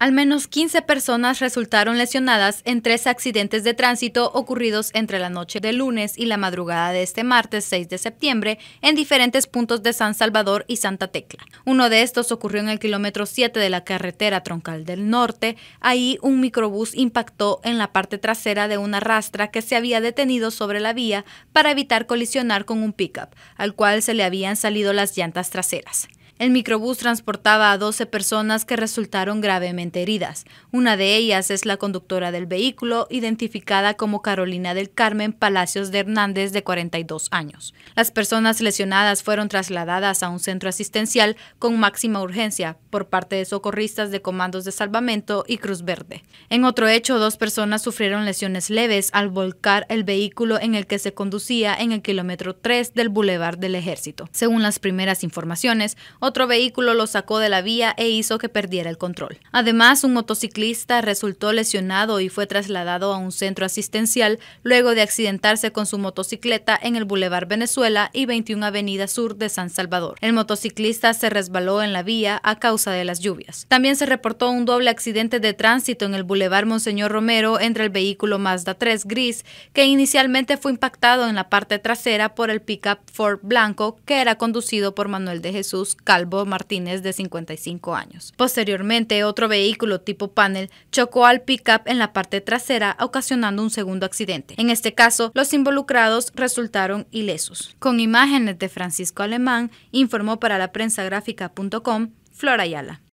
Al menos 15 personas resultaron lesionadas en tres accidentes de tránsito ocurridos entre la noche de lunes y la madrugada de este martes 6 de septiembre en diferentes puntos de San Salvador y Santa Tecla. Uno de estos ocurrió en el kilómetro 7 de la carretera Troncal del Norte. Ahí un microbús impactó en la parte trasera de una rastra que se había detenido sobre la vía para evitar colisionar con un pickup, al cual se le habían salido las llantas traseras. El microbús transportaba a 12 personas que resultaron gravemente heridas. Una de ellas es la conductora del vehículo, identificada como Carolina del Carmen Palacios de Hernández, de 42 años. Las personas lesionadas fueron trasladadas a un centro asistencial con máxima urgencia por parte de socorristas de comandos de salvamento y Cruz Verde. En otro hecho, dos personas sufrieron lesiones leves al volcar el vehículo en el que se conducía en el kilómetro 3 del Boulevard del Ejército. Según las primeras informaciones, otro vehículo lo sacó de la vía e hizo que perdiera el control. Además, un motociclista resultó lesionado y fue trasladado a un centro asistencial luego de accidentarse con su motocicleta en el Boulevard Venezuela y 21 Avenida Sur de San Salvador. El motociclista se resbaló en la vía a causa de las lluvias. También se reportó un doble accidente de tránsito en el Boulevard Monseñor Romero entre el vehículo Mazda 3 gris, que inicialmente fue impactado en la parte trasera por el pickup Ford blanco que era conducido por Manuel de Jesús Albo Martínez de 55 años. Posteriormente, otro vehículo tipo panel chocó al pickup en la parte trasera, ocasionando un segundo accidente. En este caso, los involucrados resultaron ilesos. Con imágenes de Francisco Alemán, informó para la prensa gráfica.com Ayala.